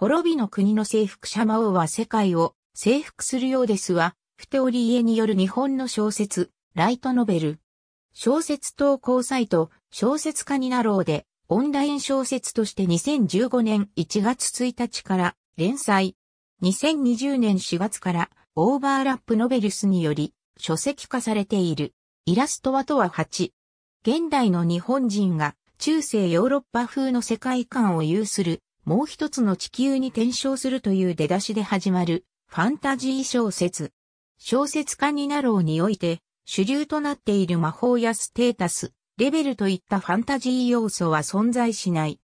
滅びの国の征服者魔王は世界を征服するようですは、不手織家による日本の小説、ライトノベル。小説投稿サイト、小説家になろうで、オンライン小説として2015年1月1日から連載。2020年4月からオーバーラップノベルスにより書籍化されている。イラストはとは8。現代の日本人が中世ヨーロッパ風の世界観を有するもう一つの地球に転生するという出だしで始まるファンタジー小説。小説家になろうにおいて主流となっている魔法やステータス、レベルといったファンタジー要素は存在しない。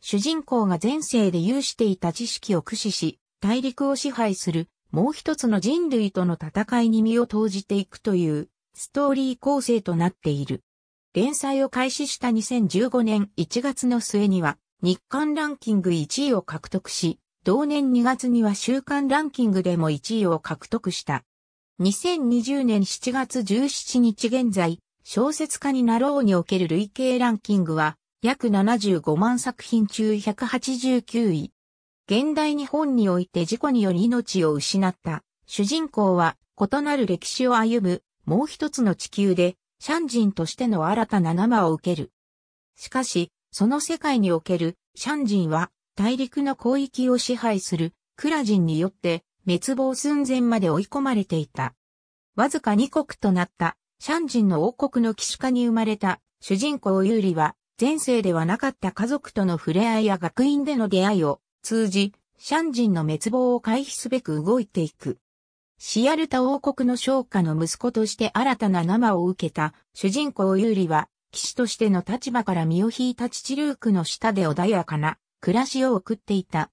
主人公が前世で有していた知識を駆使し、大陸を支配するもう一つの人類との戦いに身を投じていくというストーリー構成となっている。連載を開始した2015年1月の末には、日韓ランキング1位を獲得し、同年2月には週間ランキングでも1位を獲得した。2020年7月17日現在、小説家になろうにおける累計ランキングは、約75万作品中189位。現代日本において事故により命を失った、主人公は異なる歴史を歩む、もう一つの地球で、シャンジンとしての新たな生を受ける。しかし、その世界におけるシャンジンは大陸の広域を支配するクラジンによって滅亡寸前まで追い込まれていた。わずか二国となったシャンジンの王国の騎士家に生まれた主人公ユーリは前世ではなかった家族との触れ合いや学院での出会いを通じ、シャンジンの滅亡を回避すべく動いていく。シアルタ王国の商家の息子として新たな生を受けた主人公ユーリは騎士としての立場から身を引いた父ルークの下で穏やかな暮らしを送っていた。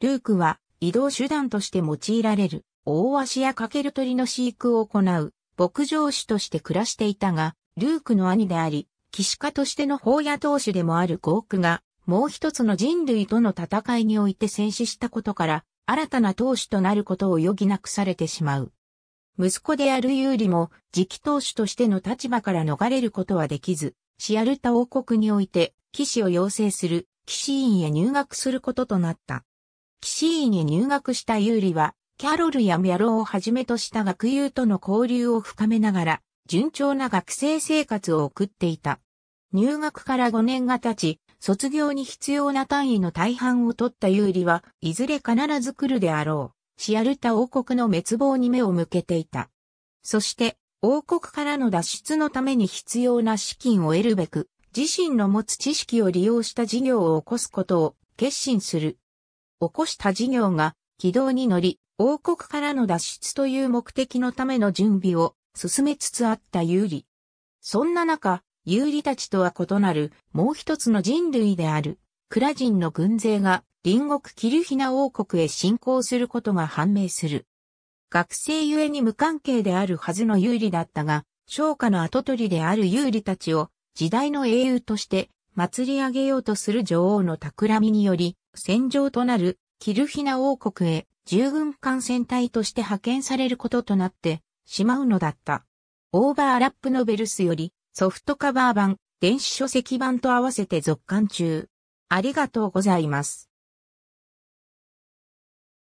ルークは移動手段として用いられる大足やかける鳥の飼育を行う牧場主として暮らしていたが、ルークの兄であり、騎士家としての法野当主でもあるゴークが、もう一つの人類との戦いにおいて戦死したことから、新たな当主となることを余儀なくされてしまう。息子である有利も、次期当主としての立場から逃れることはできず、シアルタ王国において、騎士を養成する、騎士院へ入学することとなった。騎士院へ入学した有利は、キャロルやミャロをはじめとした学友との交流を深めながら、順調な学生生活を送っていた。入学から5年が経ち、卒業に必要な単位の大半を取った有利は、いずれ必ず来るであろう。シアルタ王国の滅亡に目を向けていた。そして、王国からの脱出のために必要な資金を得るべく、自身の持つ知識を利用した事業を起こすことを決心する。起こした事業が軌道に乗り、王国からの脱出という目的のための準備を進めつつあった有利。そんな中、有利たちとは異なるもう一つの人類である、クラ人の軍勢が隣国キルヒナ王国へ侵攻することが判明する。学生ゆえに無関係であるはずの有利だったが、商家の跡取りである有利たちを時代の英雄として祭り上げようとする女王の企みにより、戦場となるキルヒナ王国へ従軍艦船隊として派遣されることとなってしまうのだった。オーバーラップノベルスよりソフトカバー版、電子書籍版と合わせて続刊中。ありがとうございます。